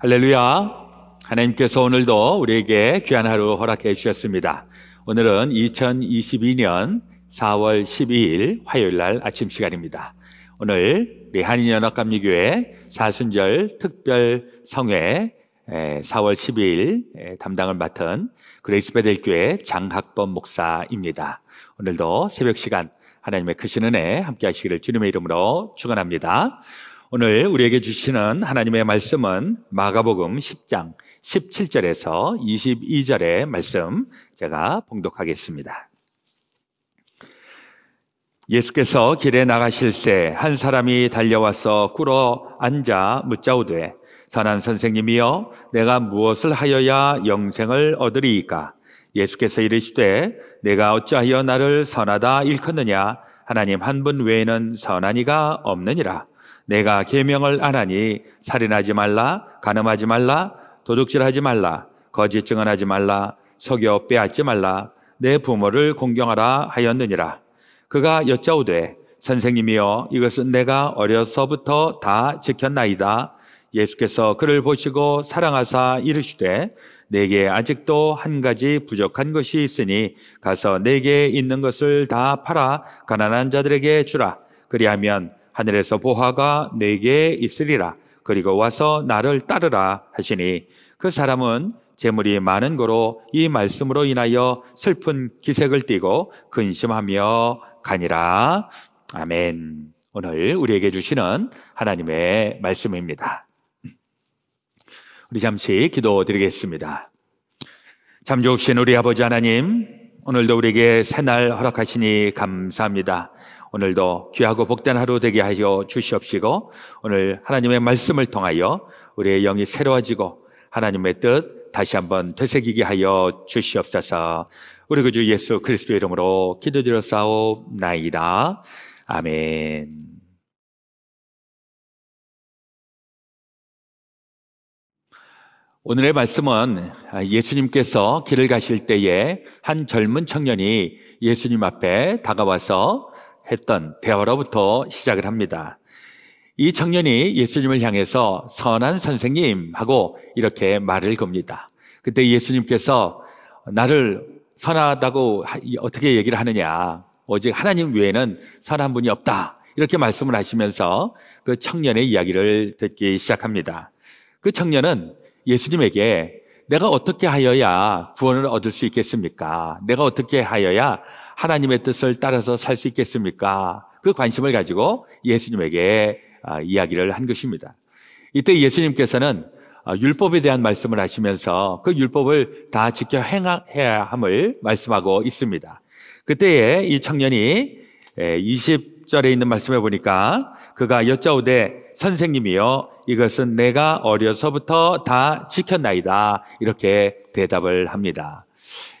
할렐루야. 하나님께서 오늘도 우리에게 귀한 하루 허락해 주셨습니다. 오늘은 2022년 4월 12일 화요일 날 아침 시간입니다. 오늘 우리 한인연합감리교회 사순절 특별 성회 4월 12일 담당을 맡은 그레이스 베델교회 장학범 목사입니다. 오늘도 새벽 시간 하나님의 크신 은혜 함께 하시기를 주님의 이름으로 축원합니다. 오늘 우리에게 주시는 하나님의 말씀은 마가복음 10장 17절에서 22절의 말씀 제가 봉독하겠습니다. 예수께서 길에 나가실 때 한 사람이 달려와서 꿇어 앉아 묻자오되 선한 선생님이여 내가 무엇을 하여야 영생을 얻으리이까 예수께서 이르시되 내가 어찌하여 나를 선하다 일컫느냐 하나님 한 분 외에는 선한 이가 없느니라 내가 계명을 안하니 살인하지 말라, 간음하지 말라, 도둑질하지 말라, 거짓 증언하지 말라, 석여 빼앗지 말라, 내 부모를 공경하라 하였느니라. 그가 여짜오되 선생님이여 이것은 내가 어려서부터 다 지켰나이다. 예수께서 그를 보시고 사랑하사 이르시되 내게 아직도 한 가지 부족한 것이 있으니 가서 내게 있는 것을 다 팔아 가난한 자들에게 주라. 그리하면 하늘에서 보화가 내게 있으리라. 그리고 와서 나를 따르라 하시니 그 사람은 재물이 많은 거로 이 말씀으로 인하여 슬픈 기색을 띠고 근심하며 가니라. 아멘. 오늘 우리에게 주시는 하나님의 말씀입니다. 우리 잠시 기도 드리겠습니다. 잠주옵신 우리 아버지 하나님, 오늘도 우리에게 새날 허락하시니 감사합니다. 오늘도 귀하고 복된 하루 되게 하여 주시옵시고 오늘 하나님의 말씀을 통하여 우리의 영이 새로워지고 하나님의 뜻 다시 한번 되새기게 하여 주시옵소서. 우리 그 주 예수 그리스도 이름으로 기도드려 싸옵나이다. 아멘. 오늘의 말씀은 예수님께서 길을 가실 때에 한 젊은 청년이 예수님 앞에 다가와서 했던 대화로부터 시작을 합니다. 이 청년이 예수님을 향해서 선한 선생님 하고 이렇게 말을 겁니다. 그때 예수님께서 나를 선하다고 어떻게 얘기를 하느냐. 오직 하나님 외에는 선한 분이 없다. 이렇게 말씀을 하시면서 그 청년의 이야기를 듣기 시작합니다. 그 청년은 예수님에게 내가 어떻게 하여야 구원을 얻을 수 있겠습니까? 내가 어떻게 하여야 하나님의 뜻을 따라서 살 수 있겠습니까? 그 관심을 가지고 예수님에게 아, 이야기를 한 것입니다. 이때 예수님께서는 아, 율법에 대한 말씀을 하시면서 그 율법을 다 지켜 행해야 함을 말씀하고 있습니다. 그때에 이 청년이 20절에 있는 말씀에 보니까 그가 여짜오되 선생님이여 이것은 내가 어려서부터 다 지켰나이다 이렇게 대답을 합니다.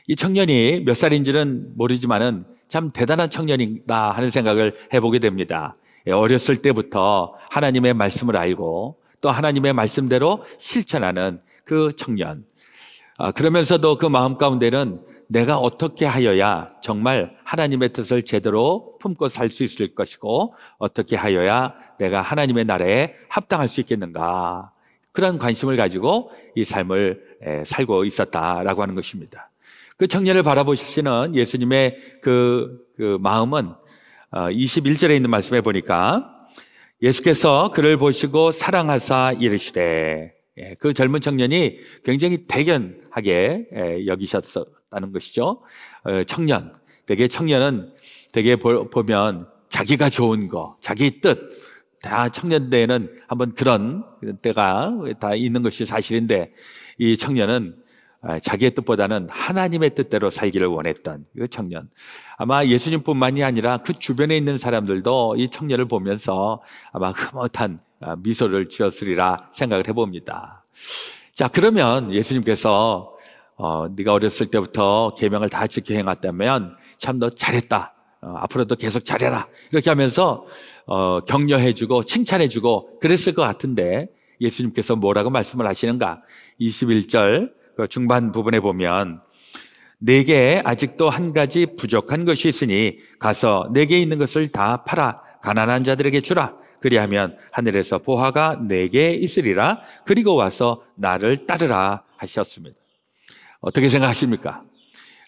이 청년이 몇 살인지는 모르지만은 참 대단한 청년이다 하는 생각을 해보게 됩니다. 예, 어렸을 때부터 하나님의 말씀을 알고 또 하나님의 말씀대로 실천하는 그 청년. 아, 그러면서도 그 마음 가운데는 내가 어떻게 하여야 정말 하나님의 뜻을 제대로 품고 살 수 있을 것이고 어떻게 하여야 내가 하나님의 나라에 합당할 수 있겠는가 그런 관심을 가지고 이 삶을 살고 있었다라고 하는 것입니다. 그 청년을 바라보시는 예수님의 그, 그 마음은 21절에 어, 있는 말씀에 보니까 예수께서 그를 보시고 사랑하사 이르시되 예, 그 젊은 청년이 굉장히 대견하게 예, 여기셨다는 것이죠. 어, 청년. 대개 청년은 대개 보, 면 자기가 좋은 거, 자기 뜻, 다 청년대에는 한번 그런 때가 다 있는 것이 사실인데 이 청년은 아, 자기의 뜻보다는 하나님의 뜻대로 살기를 원했던 그 청년. 아마 예수님뿐만이 아니라 그 주변에 있는 사람들도 이 청년을 보면서 아마 흐뭇한 아, 미소를 지었으리라 생각을 해봅니다. 자 그러면 예수님께서 어, 네가 어렸을 때부터 계명을 다 지켜 행했다면 참 너 잘했다. 어, 앞으로도 계속 잘해라. 이렇게 하면서 어, 격려해주고 칭찬해주고 그랬을 것 같은데 예수님께서 뭐라고 말씀을 하시는가? 21절 그 중반 부분에 보면 내게 아직도 한 가지 부족한 것이 있으니 가서 내게 있는 것을 다 팔아 가난한 자들에게 주라 그리하면 하늘에서 보화가 내게 있으리라. 그리고 와서 나를 따르라 하셨습니다. 어떻게 생각하십니까?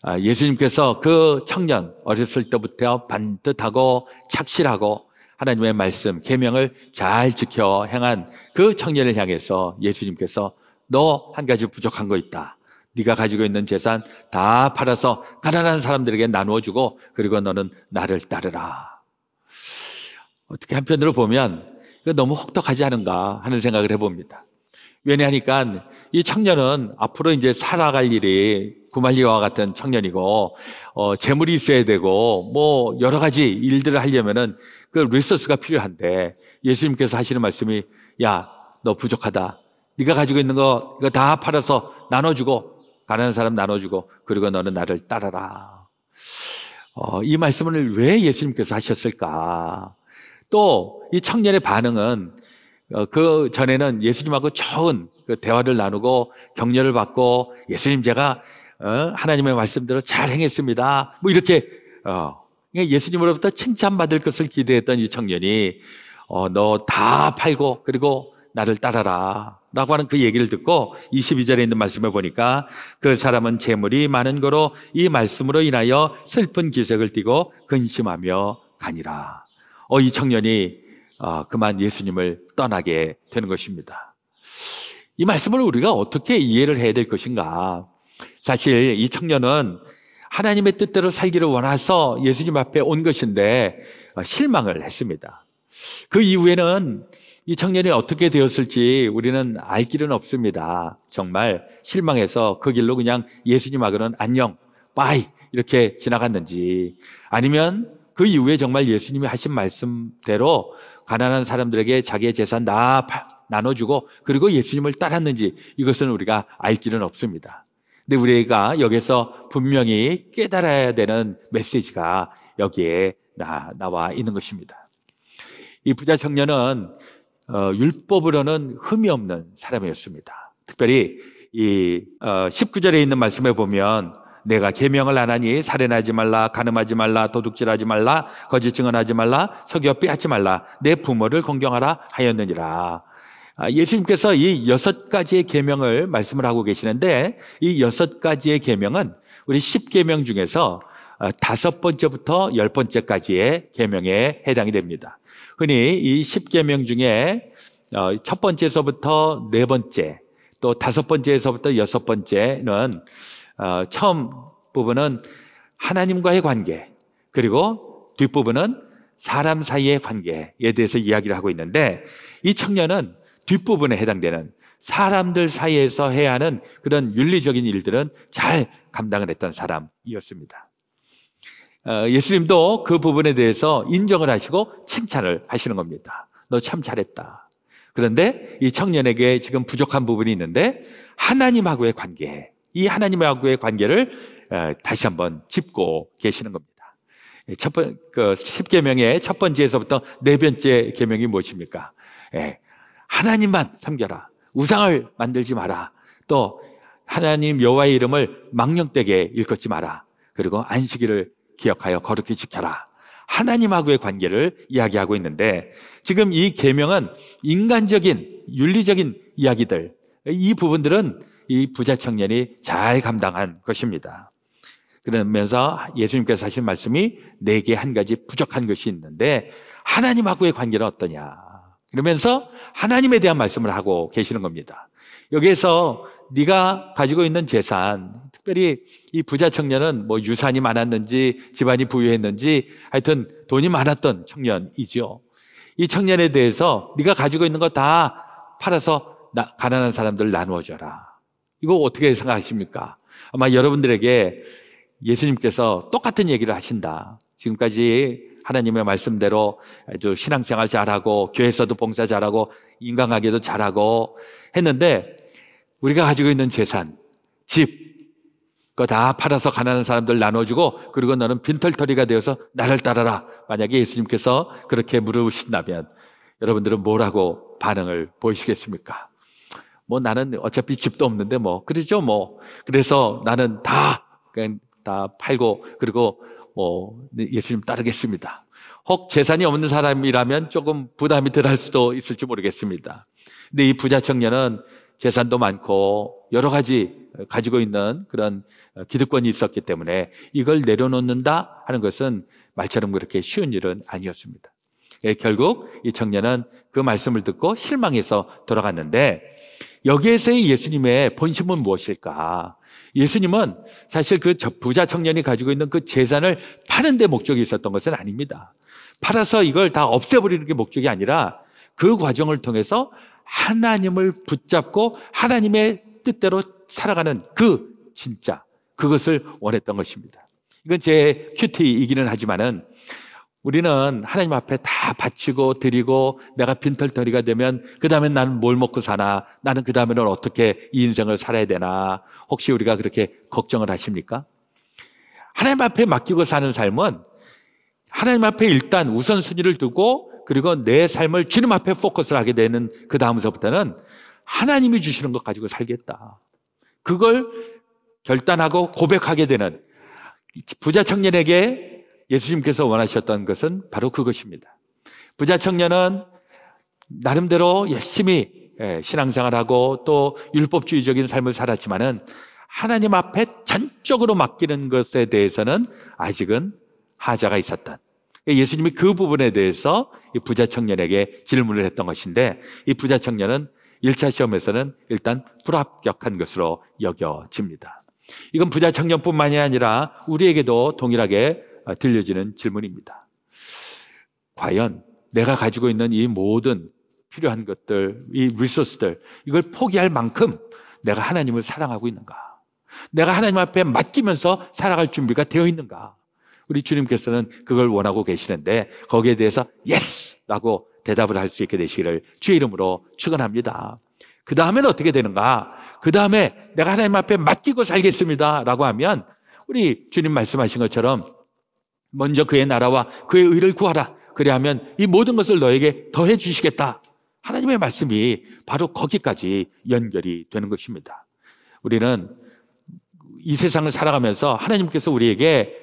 아, 예수님께서 그 청년 어렸을 때부터 반듯하고 착실하고 하나님의 말씀 계명을 잘 지켜 행한 그 청년을 향해서 예수님께서 너 한 가지 부족한 거 있다. 네가 가지고 있는 재산 다 팔아서 가난한 사람들에게 나누어 주고 그리고 너는 나를 따르라. 어떻게 한편으로 보면 너무 혹독하지 않은가 하는 생각을 해봅니다. 왜냐하니까 이 청년은 앞으로 이제 살아갈 일이 구말리와 같은 청년이고 어, 재물이 있어야 되고 뭐 여러 가지 일들을 하려면은 그 리소스가 필요한데 예수님께서 하시는 말씀이 야 너 부족하다 네가 가지고 있는 거 이거 다 팔아서 나눠주고 가난한 사람 나눠주고 그리고 너는 나를 따라라 어, 이 말씀을 왜 예수님께서 하셨을까 또이 청년의 반응은 어, 그 전에는 예수님하고 좋은 그 대화를 나누고 격려를 받고 예수님 제가 어, 하나님의 말씀대로 잘 행했습니다. 뭐 이렇게 어, 그러니까 예수님으로부터 칭찬받을 것을 기대했던 이 청년이 너 다 팔고 그리고 나를 따라라. 라고 하는 그 얘기를 듣고 22절에 있는 말씀을 보니까 그 사람은 재물이 많은 거로 이 말씀으로 인하여 슬픈 기색을 띠고 근심하며 가니라. 어, 이 청년이 어, 그만 예수님을 떠나게 되는 것입니다. 이 말씀을 우리가 어떻게 이해를 해야 될 것인가? 사실 이 청년은 하나님의 뜻대로 살기를 원해서 예수님 앞에 온 것인데 어, 실망을 했습니다. 그 이후에는 이 청년이 어떻게 되었을지 우리는 알 길은 없습니다. 정말 실망해서 그 길로 그냥 예수님하고는 안녕, 빠이 이렇게 지나갔는지 아니면 그 이후에 정말 예수님이 하신 말씀대로 가난한 사람들에게 자기의 재산 다 나눠주고 그리고 예수님을 따랐는지 이것은 우리가 알 길은 없습니다. 근데 우리가 여기서 분명히 깨달아야 되는 메시지가 여기에 나, 나와 있는 것입니다. 이 부자 청년은 어, 율법으로는 흠이 없는 사람이었습니다. 특별히 이 어, 19절에 있는 말씀에 보면 내가 계명을 안 하니 살인하지 말라 가늠하지 말라 도둑질하지 말라 거짓 증언하지 말라 석여 빼하지 말라 내 부모를 공경하라 하였느니라. 아, 예수님께서 이 여섯 가지의 계명을 말씀을 하고 계시는데 이 여섯 가지의 계명은 우리 십계명 중에서 어, 다섯 번째부터 열 번째까지의 계명에 해당이 됩니다. 흔히 이 십계명 중에 어, 첫 번째에서부터 네 번째 또 다섯 번째에서부터 여섯 번째는 어, 처음 부분은 하나님과의 관계 그리고 뒷부분은 사람 사이의 관계에 대해서 이야기를 하고 있는데 이 청년은 뒷부분에 해당되는 사람들 사이에서 해야 하는 그런 윤리적인 일들은 잘 감당을 했던 사람이었습니다. 어, 예수님도 그 부분에 대해서 인정을 하시고 칭찬을 하시는 겁니다. 너 참 잘했다. 그런데 이 청년에게 지금 부족한 부분이 있는데 하나님하고의 관계 이 하나님하고의 관계를 다시 한번 짚고 계시는 겁니다. 예, 첫 번, 그 10계명의 첫 번째에서부터 네 번째 계명이 무엇입니까? 예, 하나님만 섬겨라. 우상을 만들지 마라. 또 하나님 여호와의 이름을 망령되게 일컫지 마라. 그리고 안식일을 기억하여 거룩히 지켜라. 하나님하고의 관계를 이야기하고 있는데 지금 이 계명은 인간적인 윤리적인 이야기들 이 부분들은 이 부자 청년이 잘 감당한 것입니다. 그러면서 예수님께서 하신 말씀이 내게 한 가지 부족한 것이 있는데 하나님하고의 관계는 어떠냐. 그러면서 하나님에 대한 말씀을 하고 계시는 겁니다. 여기에서 네가 가지고 있는 재산, 특별히 이 부자 청년은 뭐 유산이 많았는지 집안이 부유했는지 하여튼 돈이 많았던 청년이죠. 이 청년에 대해서 네가 가지고 있는 거 다 팔아서 가난한 사람들 나누어 줘라. 이거 어떻게 생각하십니까? 아마 여러분들에게 예수님께서 똑같은 얘기를 하신다. 지금까지 하나님의 말씀대로 아주 신앙생활 잘하고 교회에서도 봉사 잘하고 인간관계도 잘하고 했는데 우리가 가지고 있는 재산, 집, 그거 다 팔아서 가난한 사람들 나눠주고 그리고 너는 빈털터리가 되어서 나를 따라라. 만약에 예수님께서 그렇게 물으신다면 여러분들은 뭐라고 반응을 보이시겠습니까? 뭐 나는 어차피 집도 없는데 뭐 그러죠 뭐 그래서 나는 다 그냥 다 팔고 그리고 뭐 예수님 따르겠습니다. 혹 재산이 없는 사람이라면 조금 부담이 덜할 수도 있을지 모르겠습니다. 근데 이 부자 청년은 재산도 많고 여러 가지 가지고 있는 그런 기득권이 있었기 때문에 이걸 내려놓는다 하는 것은 말처럼 그렇게 쉬운 일은 아니었습니다. 예, 결국 이 청년은 그 말씀을 듣고 실망해서 돌아갔는데 여기에서의 예수님의 본심은 무엇일까? 예수님은 사실 그 부자 청년이 가지고 있는 그 재산을 파는 데 목적이 있었던 것은 아닙니다. 팔아서 이걸 다 없애버리는 게 목적이 아니라 그 과정을 통해서 하나님을 붙잡고 하나님의 뜻대로 살아가는 그 진짜 그것을 원했던 것입니다. 이건 제 큐티이기는 하지만은 우리는 하나님 앞에 다 바치고 드리고 내가 빈털터리가 되면 그다음에 나는 뭘 먹고 사나 나는 그 다음에는 어떻게 이 인생을 살아야 되나 혹시 우리가 그렇게 걱정을 하십니까? 하나님 앞에 맡기고 사는 삶은 하나님 앞에 일단 우선순위를 두고 그리고 내 삶을 주님 앞에 포커스를 하게 되는 그 다음서부터는 하나님이 주시는 것 가지고 살겠다. 그걸 결단하고 고백하게 되는 부자 청년에게 예수님께서 원하셨던 것은 바로 그것입니다. 부자 청년은 나름대로 열심히 예, 신앙생활하고 또 율법주의적인 삶을 살았지만은 하나님 앞에 전적으로 맡기는 것에 대해서는 아직은 하자가 있었던. 예, 예수님이 그 부분에 대해서 이 부자 청년에게 질문을 했던 것인데 이 부자 청년은 1차 시험에서는 일단 불합격한 것으로 여겨집니다. 이건 부자 청년뿐만이 아니라 우리에게도 동일하게 아, 들려지는 질문입니다. 과연 내가 가지고 있는 이 모든 필요한 것들, 이 리소스들, 이걸 포기할 만큼 내가 하나님을 사랑하고 있는가? 내가 하나님 앞에 맡기면서 살아갈 준비가 되어 있는가? 우리 주님께서는 그걸 원하고 계시는데 거기에 대해서 yes! 라고 대답을 할 수 있게 되시기를 주의 이름으로 축원합니다. 그 다음에는 어떻게 되는가? 그 다음에 내가 하나님 앞에 맡기고 살겠습니다. 라고 하면 우리 주님 말씀하신 것처럼 먼저 그의 나라와 그의 의를 구하라. 그리하면 이 모든 것을 너에게 더해 주시겠다. 하나님의 말씀이 바로 거기까지 연결이 되는 것입니다. 우리는 이 세상을 살아가면서 하나님께서 우리에게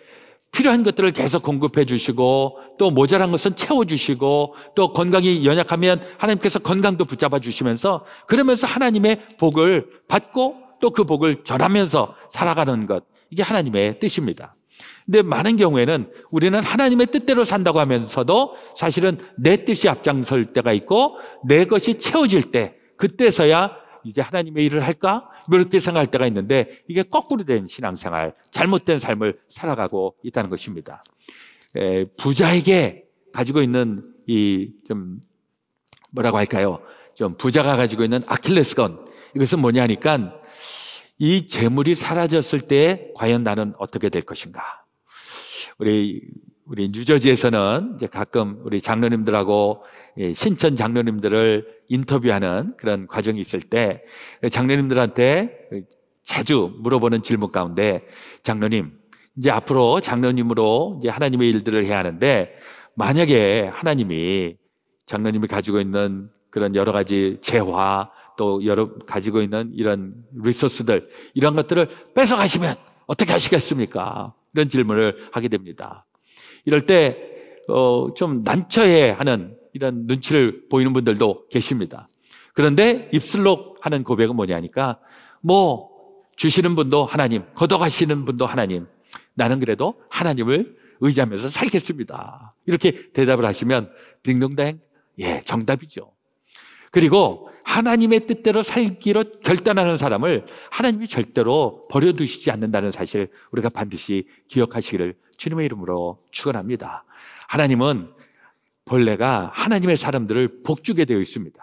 필요한 것들을 계속 공급해 주시고 또 모자란 것은 채워 주시고 또 건강이 연약하면 하나님께서 건강도 붙잡아 주시면서 그러면서 하나님의 복을 받고 또 그 복을 전하면서 살아가는 것 이게 하나님의 뜻입니다. 근데 많은 경우에는 우리는 하나님의 뜻대로 산다고 하면서도 사실은 내 뜻이 앞장설 때가 있고 내 것이 채워질 때 그때서야 이제 하나님의 일을 할까? 이렇게 생각할 때가 있는데 이게 거꾸로 된 신앙생활, 잘못된 삶을 살아가고 있다는 것입니다. 에, 부자에게 가지고 있는 이 좀 뭐라고 할까요? 좀 부자가 가지고 있는 아킬레스건 이것은 뭐냐 하니까 이 재물이 사라졌을 때 과연 나는 어떻게 될 것인가? 우리 우리 뉴저지에서는 이제 가끔 우리 장로님들하고 신천 장로님들을 인터뷰하는 그런 과정이 있을 때 장로님들한테 자주 물어보는 질문 가운데 장로님 이제 앞으로 장로님으로 이제 하나님의 일들을 해야 하는데 만약에 하나님이 장로님이 가지고 있는 그런 여러 가지 재화 또 여러분 가지고 있는 이런 리소스들 이런 것들을 뺏어가시면 어떻게 하시겠습니까? 이런 질문을 하게 됩니다. 이럴 때좀 어, 난처해하는 이런 눈치를 보이는 분들도 계십니다. 그런데 입술로 하는 고백은 뭐냐니까 뭐 주시는 분도 하나님, 거어가시는 분도 하나님, 나는 그래도 하나님을 의지하면서 살겠습니다. 이렇게 대답을 하시면 딩동댕 예 정답이죠. 그리고 하나님의 뜻대로 살기로 결단하는 사람을 하나님이 절대로 버려두시지 않는다는 사실 우리가 반드시 기억하시기를 주님의 이름으로 축원합니다. 하나님은 벌레가 하나님의 사람들을 복주게 되어 있습니다.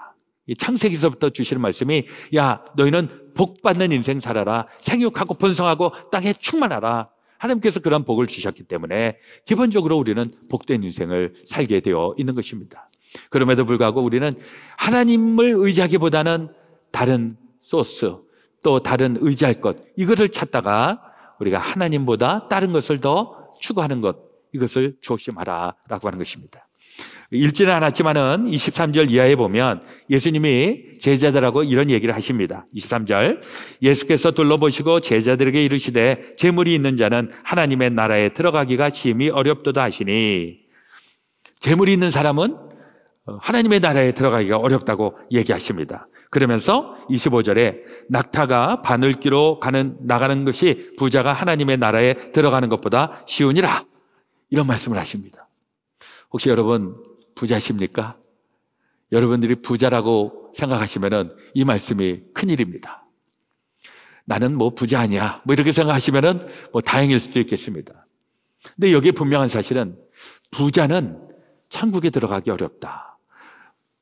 창세기서부터 주시는 말씀이 야 너희는 복받는 인생 살아라 생육하고 번성하고 땅에 충만하라 하나님께서 그런 복을 주셨기 때문에 기본적으로 우리는 복된 인생을 살게 되어 있는 것입니다. 그럼에도 불구하고 우리는 하나님을 의지하기보다는 다른 소스 또 다른 의지할 것 이것을 찾다가 우리가 하나님보다 다른 것을 더 추구하는 것 이것을 조심하라라고 하는 것입니다. 읽지는 않았지만은 23절 이하에 보면 예수님이 제자들하고 이런 얘기를 하십니다. 23절 예수께서 둘러보시고 제자들에게 이르시되 재물이 있는 자는 하나님의 나라에 들어가기가 심히 어렵도다 하시니 재물이 있는 사람은 어, 하나님의 나라에 들어가기가 어렵다고 얘기하십니다. 그러면서 25절에 낙타가 바늘기로 가는 나가는 것이 부자가 하나님의 나라에 들어가는 것보다 쉬우니라 이런 말씀을 하십니다. 혹시 여러분 부자십니까? 여러분들이 부자라고 생각하시면은 이 말씀이 큰 일입니다. 나는 뭐 부자 아니야. 뭐 이렇게 생각하시면은 뭐 다행일 수도 있겠습니다. 근데 여기에 분명한 사실은 부자는 천국에 들어가기 어렵다.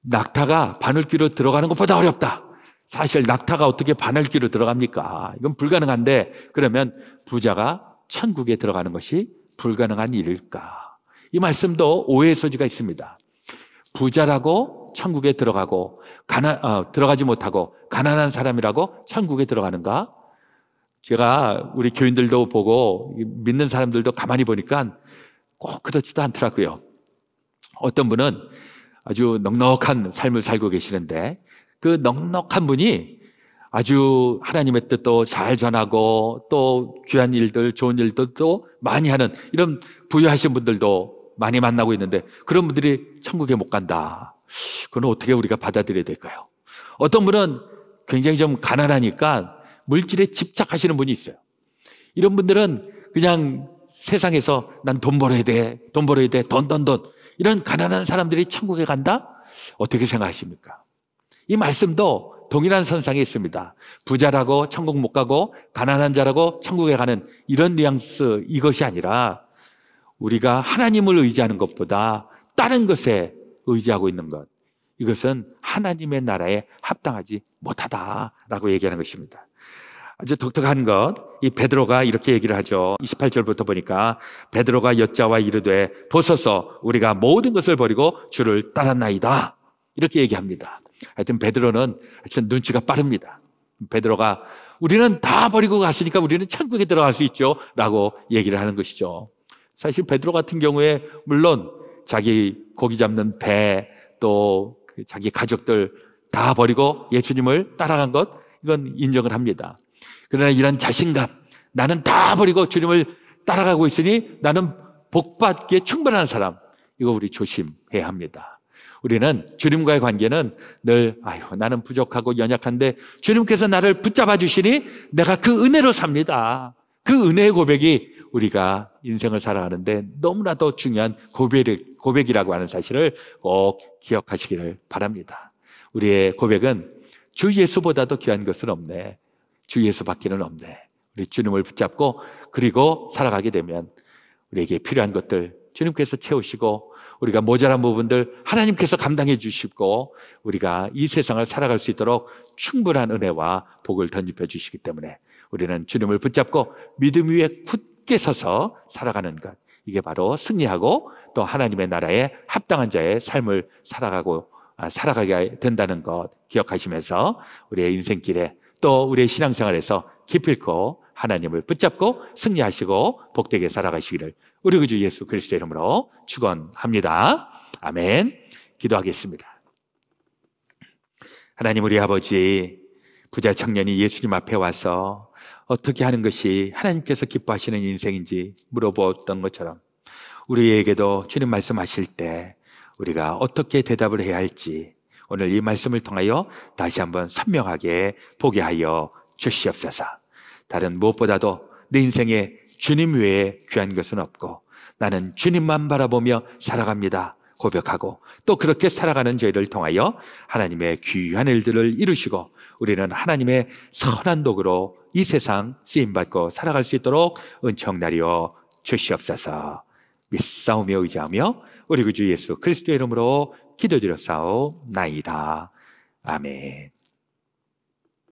낙타가 바늘귀로 들어가는 것보다 어렵다. 사실 낙타가 어떻게 바늘귀로 들어갑니까? 아, 이건 불가능한데 그러면 부자가 천국에 들어가는 것이 불가능한 일일까? 이 말씀도 오해의 소지가 있습니다. 부자라고 천국에 들어가고 가나 어, 들어가지 못하고 가난한 사람이라고 천국에 들어가는가? 제가 우리 교인들도 보고 믿는 사람들도 가만히 보니까 꼭 그렇지도 않더라고요. 어떤 분은 아주 넉넉한 삶을 살고 계시는데 그 넉넉한 분이 아주 하나님의 뜻도 잘 전하고 또 귀한 일들, 좋은 일들도 많이 하는 이런 부유하신 분들도 많이 만나고 있는데 그런 분들이 천국에 못 간다. 그건 어떻게 우리가 받아들여야 될까요? 어떤 분은 굉장히 좀 가난하니까 물질에 집착하시는 분이 있어요. 이런 분들은 그냥 세상에서 난 돈 벌어야 돼, 돈 벌어야 돼, 돈, 돈, 돈. 이런 가난한 사람들이 천국에 간다? 어떻게 생각하십니까? 이 말씀도 동일한 선상에 있습니다. 부자라고 천국 못 가고 가난한 자라고 천국에 가는 이런 뉘앙스 이것이 아니라 우리가 하나님을 의지하는 것보다 다른 것에 의지하고 있는 것. 이것은 하나님의 나라에 합당하지 못하다라고 얘기하는 것입니다. 아주 독특한 것. 이 베드로가 이렇게 얘기를 하죠. 28절부터 보니까 베드로가 여자와 이르되 보소서 우리가 모든 것을 버리고 주를 따랐나이다. 이렇게 얘기합니다. 하여튼 베드로는 하여튼 눈치가 빠릅니다. 베드로가 우리는 다 버리고 갔으니까 우리는 천국에 들어갈 수 있죠. 라고 얘기를 하는 것이죠. 사실 베드로 같은 경우에 물론 자기 고기 잡는 배또 그 자기 가족들 다 버리고 예수님을 따라간 것 이건 인정을 합니다. 그러나 이런 자신감, 나는 다 버리고 주님을 따라가고 있으니 나는 복받기에 충분한 사람. 이거 우리 조심해야 합니다. 우리는 주님과의 관계는 늘 아유 나는 부족하고 연약한데 주님께서 나를 붙잡아 주시니 내가 그 은혜로 삽니다. 그 은혜의 고백이 우리가 인생을 살아가는데 너무나도 중요한 고백이라고 하는 사실을 꼭 기억하시기를 바랍니다. 우리의 고백은 주 예수보다도 귀한 것은 없네. 주위에서 받기는 없네. 우리 주님을 붙잡고 그리고 살아가게 되면 우리에게 필요한 것들 주님께서 채우시고 우리가 모자란 부분들 하나님께서 감당해 주시고 우리가 이 세상을 살아갈 수 있도록 충분한 은혜와 복을 덧입혀 주시기 때문에 우리는 주님을 붙잡고 믿음 위에 굳게 서서 살아가는 것 이게 바로 승리하고 또 하나님의 나라에 합당한 자의 삶을 살아가고 아, 살아가게 된다는 것 기억하시면서 우리의 인생길에 또 우리의 신앙생활에서 기필코 하나님을 붙잡고 승리하시고 복되게 살아가시기를 우리 구주 예수 그리스도의 이름으로 축원합니다. 아멘. 기도하겠습니다. 하나님 우리 아버지 부자 청년이 예수님 앞에 와서 어떻게 하는 것이 하나님께서 기뻐하시는 인생인지 물어보았던 것처럼 우리에게도 주님 말씀하실 때 우리가 어떻게 대답을 해야 할지 오늘 이 말씀을 통하여 다시 한번 선명하게 보게 하여 주시옵소서. 다른 무엇보다도 내 인생에 주님 외에 귀한 것은 없고 나는 주님만 바라보며 살아갑니다. 고백하고 또 그렇게 살아가는 저희를 통하여 하나님의 귀한 일들을 이루시고 우리는 하나님의 선한 도구로 이 세상 쓰임받고 살아갈 수 있도록 은총나리어 주시옵소서 믿사오며 의지하며 우리 구주 예수 그리스도의 이름으로 기도드렸사오나이다 아멘.